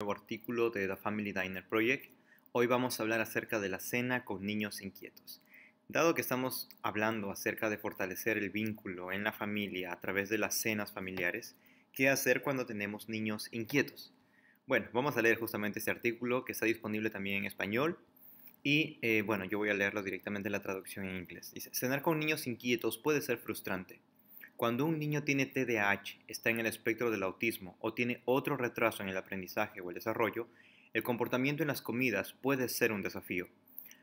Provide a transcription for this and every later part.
nuevo artículo de The Family Diner Project. Hoy vamos a hablar acerca de la cena con niños inquietos. Dado que estamos hablando acerca de fortalecer el vínculo en la familia a través de las cenas familiares, ¿qué hacer cuando tenemos niños inquietos? Bueno, vamos a leer justamente este artículo que está disponible también en español y eh, bueno, yo voy a leerlo directamente en la traducción en inglés. Dice, cenar con niños inquietos puede ser frustrante. Cuando un niño tiene TDAH, está en el espectro del autismo o tiene otro retraso en el aprendizaje o el desarrollo, el comportamiento en las comidas puede ser un desafío.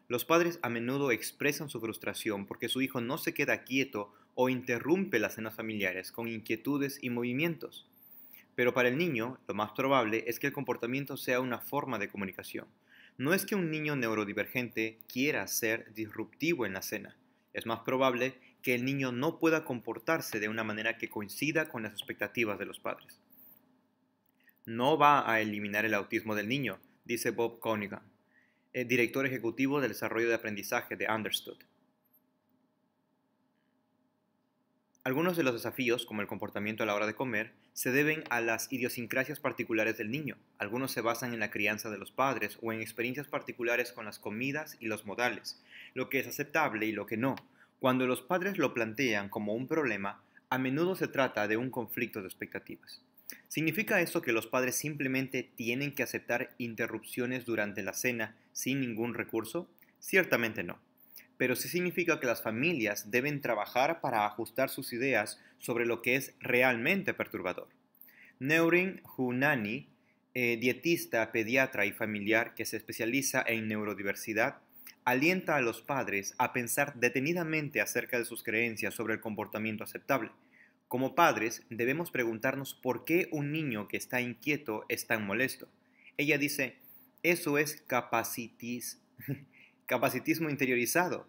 Los padres a menudo expresan su frustración porque su hijo no se queda quieto o interrumpe las cenas familiares con inquietudes y movimientos. Pero para el niño, lo más probable es que el comportamiento sea una forma de comunicación. No es que un niño neurodivergente quiera ser disruptivo en la cena. Es más probable que que el niño no pueda comportarse de una manera que coincida con las expectativas de los padres. No va a eliminar el autismo del niño, dice Bob Conigan, eh, director ejecutivo del desarrollo de aprendizaje de Understood. Algunos de los desafíos, como el comportamiento a la hora de comer, se deben a las idiosincrasias particulares del niño. Algunos se basan en la crianza de los padres o en experiencias particulares con las comidas y los modales, lo que es aceptable y lo que no, cuando los padres lo plantean como un problema, a menudo se trata de un conflicto de expectativas. ¿Significa eso que los padres simplemente tienen que aceptar interrupciones durante la cena sin ningún recurso? Ciertamente no. Pero sí significa que las familias deben trabajar para ajustar sus ideas sobre lo que es realmente perturbador. Neurin Hunani, eh, dietista, pediatra y familiar que se especializa en neurodiversidad, alienta a los padres a pensar detenidamente acerca de sus creencias sobre el comportamiento aceptable. Como padres, debemos preguntarnos por qué un niño que está inquieto es tan molesto. Ella dice, eso es capacitismo interiorizado.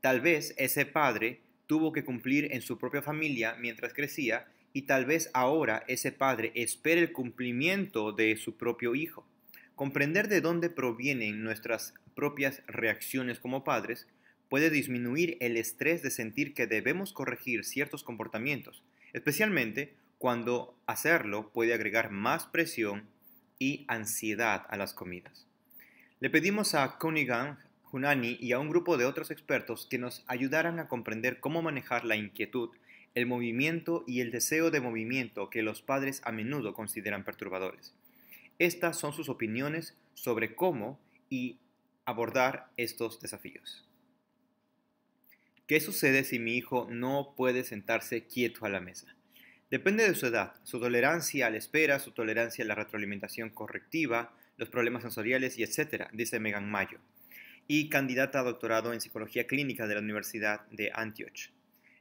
Tal vez ese padre tuvo que cumplir en su propia familia mientras crecía y tal vez ahora ese padre espera el cumplimiento de su propio hijo. Comprender de dónde provienen nuestras propias reacciones como padres puede disminuir el estrés de sentir que debemos corregir ciertos comportamientos, especialmente cuando hacerlo puede agregar más presión y ansiedad a las comidas. Le pedimos a Cunningham, Hunani y a un grupo de otros expertos que nos ayudaran a comprender cómo manejar la inquietud, el movimiento y el deseo de movimiento que los padres a menudo consideran perturbadores. Estas son sus opiniones sobre cómo y abordar estos desafíos. ¿Qué sucede si mi hijo no puede sentarse quieto a la mesa? Depende de su edad, su tolerancia a la espera, su tolerancia a la retroalimentación correctiva, los problemas sensoriales y etcétera, dice Megan Mayo, y candidata a doctorado en psicología clínica de la Universidad de Antioch,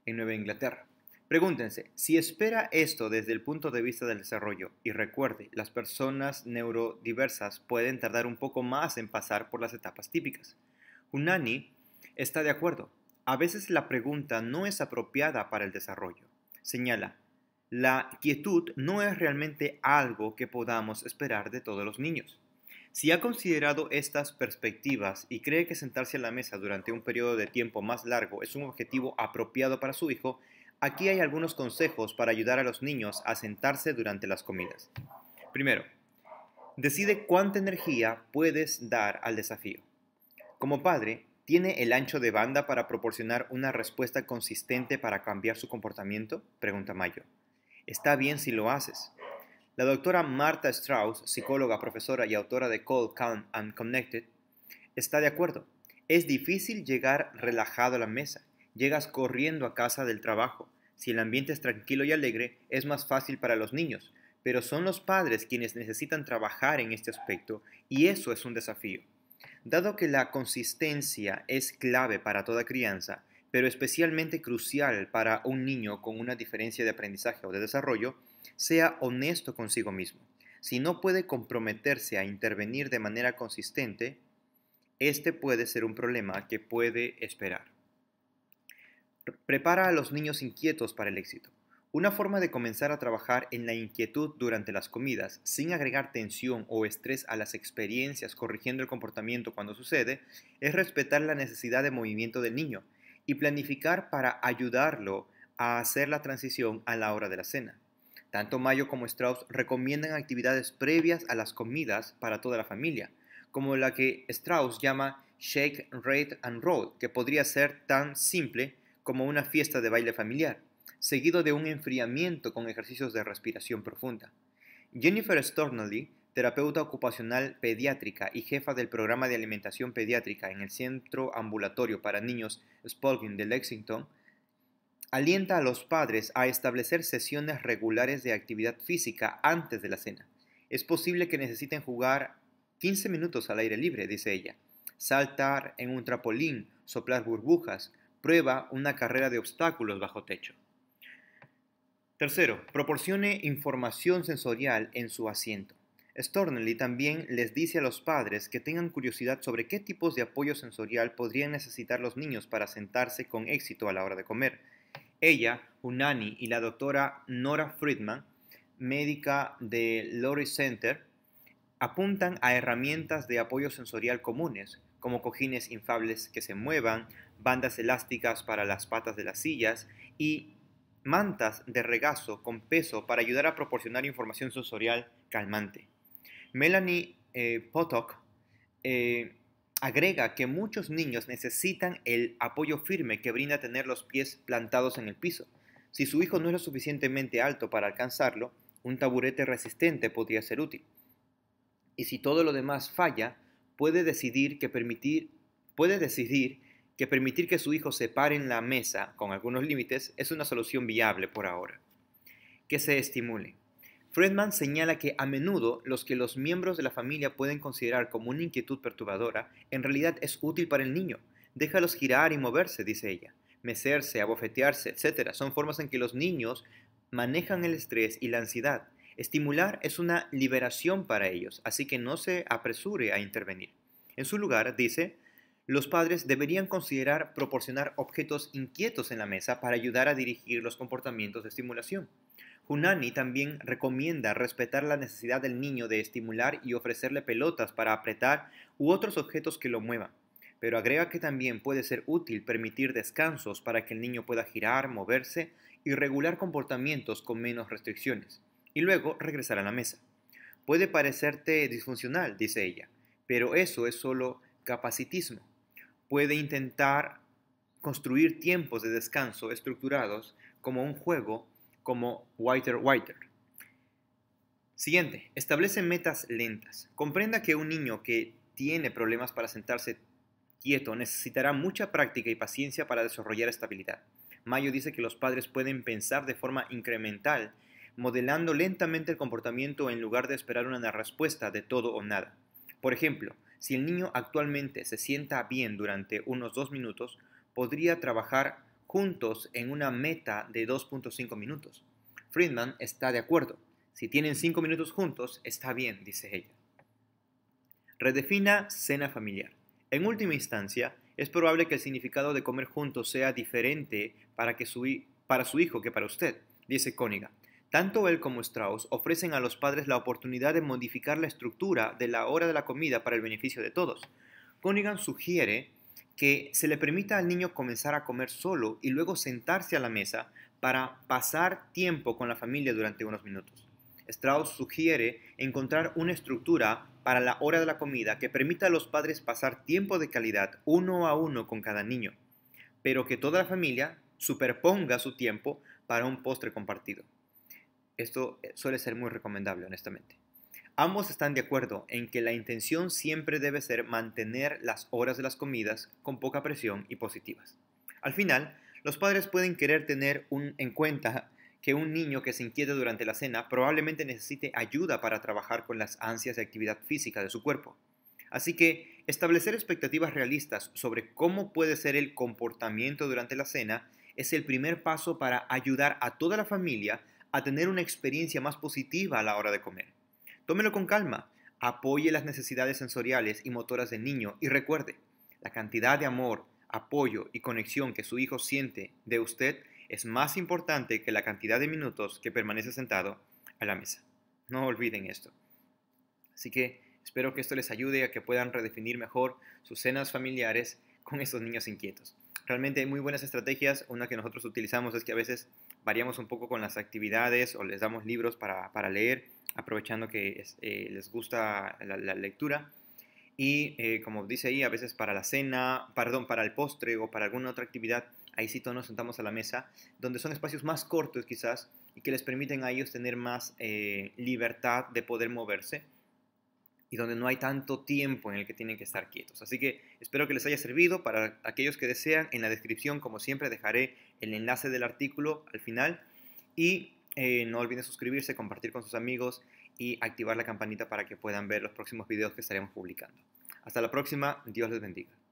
en Nueva Inglaterra. Pregúntense, si espera esto desde el punto de vista del desarrollo, y recuerde, las personas neurodiversas pueden tardar un poco más en pasar por las etapas típicas. Unani está de acuerdo. A veces la pregunta no es apropiada para el desarrollo. Señala, la quietud no es realmente algo que podamos esperar de todos los niños. Si ha considerado estas perspectivas y cree que sentarse a la mesa durante un periodo de tiempo más largo es un objetivo apropiado para su hijo, Aquí hay algunos consejos para ayudar a los niños a sentarse durante las comidas. Primero, decide cuánta energía puedes dar al desafío. Como padre, ¿tiene el ancho de banda para proporcionar una respuesta consistente para cambiar su comportamiento? Pregunta Mayo. Está bien si lo haces. La doctora Marta Strauss, psicóloga, profesora y autora de Cold, Calm and Connected, está de acuerdo. Es difícil llegar relajado a la mesa. Llegas corriendo a casa del trabajo. Si el ambiente es tranquilo y alegre, es más fácil para los niños, pero son los padres quienes necesitan trabajar en este aspecto y eso es un desafío. Dado que la consistencia es clave para toda crianza, pero especialmente crucial para un niño con una diferencia de aprendizaje o de desarrollo, sea honesto consigo mismo. Si no puede comprometerse a intervenir de manera consistente, este puede ser un problema que puede esperar. Prepara a los niños inquietos para el éxito. Una forma de comenzar a trabajar en la inquietud durante las comidas, sin agregar tensión o estrés a las experiencias, corrigiendo el comportamiento cuando sucede, es respetar la necesidad de movimiento del niño y planificar para ayudarlo a hacer la transición a la hora de la cena. Tanto Mayo como Strauss recomiendan actividades previas a las comidas para toda la familia, como la que Strauss llama Shake, Rate and Roll, que podría ser tan simple como una fiesta de baile familiar, seguido de un enfriamiento con ejercicios de respiración profunda. Jennifer Stornelli, terapeuta ocupacional pediátrica y jefa del programa de alimentación pediátrica en el Centro Ambulatorio para Niños Spalding de Lexington, alienta a los padres a establecer sesiones regulares de actividad física antes de la cena. Es posible que necesiten jugar 15 minutos al aire libre, dice ella, saltar en un trampolín, soplar burbujas, prueba una carrera de obstáculos bajo techo. Tercero, proporcione información sensorial en su asiento. Stornelly también les dice a los padres que tengan curiosidad sobre qué tipos de apoyo sensorial podrían necesitar los niños para sentarse con éxito a la hora de comer. Ella, Unani y la doctora Nora Friedman, médica del Lori Center, apuntan a herramientas de apoyo sensorial comunes, como cojines infables que se muevan, bandas elásticas para las patas de las sillas y mantas de regazo con peso para ayudar a proporcionar información sensorial calmante. Melanie eh, Potok eh, agrega que muchos niños necesitan el apoyo firme que brinda tener los pies plantados en el piso. Si su hijo no es lo suficientemente alto para alcanzarlo, un taburete resistente podría ser útil. Y si todo lo demás falla, puede decidir que permitir, puede decidir que permitir que su hijo se pare en la mesa con algunos límites es una solución viable por ahora. Que se estimule. Fredman señala que a menudo los que los miembros de la familia pueden considerar como una inquietud perturbadora en realidad es útil para el niño. Déjalos girar y moverse, dice ella. Mecerse, abofetearse, etcétera Son formas en que los niños manejan el estrés y la ansiedad. Estimular es una liberación para ellos, así que no se apresure a intervenir. En su lugar, dice, los padres deberían considerar proporcionar objetos inquietos en la mesa para ayudar a dirigir los comportamientos de estimulación. Hunani también recomienda respetar la necesidad del niño de estimular y ofrecerle pelotas para apretar u otros objetos que lo muevan, pero agrega que también puede ser útil permitir descansos para que el niño pueda girar, moverse y regular comportamientos con menos restricciones y luego regresar a la mesa. Puede parecerte disfuncional, dice ella, pero eso es solo capacitismo. Puede intentar construir tiempos de descanso estructurados como un juego como Whiter Whiter. Siguiente, establece metas lentas. Comprenda que un niño que tiene problemas para sentarse quieto necesitará mucha práctica y paciencia para desarrollar estabilidad. Mayo dice que los padres pueden pensar de forma incremental modelando lentamente el comportamiento en lugar de esperar una respuesta de todo o nada. Por ejemplo, si el niño actualmente se sienta bien durante unos dos minutos, podría trabajar juntos en una meta de 2.5 minutos. Friedman está de acuerdo. Si tienen cinco minutos juntos, está bien, dice ella. Redefina cena familiar. En última instancia, es probable que el significado de comer juntos sea diferente para, su, hijo que para usted, dice König. Tanto él como Strauss ofrecen a los padres la oportunidad de modificar la estructura de la hora de la comida para el beneficio de todos. Cunningham sugiere que se le permita al niño comenzar a comer solo y luego sentarse a la mesa para pasar tiempo con la familia durante unos minutos. Strauss sugiere encontrar una estructura para la hora de la comida que permita a los padres pasar tiempo de calidad uno a uno con cada niño, pero que toda la familia superponga su tiempo para un postre compartido. Esto eh, suele ser muy recomendable, honestamente. Ambos están de acuerdo en que la intención siempre debe ser mantener las horas de las comidas con poca presión y positivas. Al final, los padres pueden querer tener en cuenta que un niño que se inquieta durante la cena probablemente necesite ayuda para trabajar con las ansias de actividad física de su cuerpo. Así que establecer expectativas realistas sobre cómo puede ser el comportamiento durante la cena es el primer paso para ayudar a toda la familia a tener una experiencia más positiva a la hora de comer. Tómelo con calma, apoye las necesidades sensoriales y motoras del niño y recuerde, la cantidad de amor, apoyo y conexión que su hijo siente de usted es más importante que la cantidad de minutos que permanece sentado a la mesa. No olviden esto. Así que espero que esto les ayude a que puedan redefinir mejor sus cenas familiares con estos niños inquietos. Realmente hay muy buenas estrategias. Una que nosotros utilizamos es que a veces variamos un poco con las actividades o les damos libros para, leer, aprovechando que eh, les gusta la, lectura. Y eh, como dice ahí, a veces para la cena, perdón, para el postre o para alguna otra actividad, ahí sí todos nos sentamos a la mesa, donde son espacios más cortos quizás y que les permiten a ellos tener más eh, libertad de poder moverse y donde no hay tanto tiempo en el que tienen que estar quietos. Así que espero que les haya servido. Para aquellos que desean, en la descripción, como siempre, dejaré el enlace del artículo al final. Y eh, no olviden suscribirse, compartir con sus amigos y activar la campanita para que puedan ver los próximos videos que estaremos publicando. Hasta la próxima, Dios les bendiga.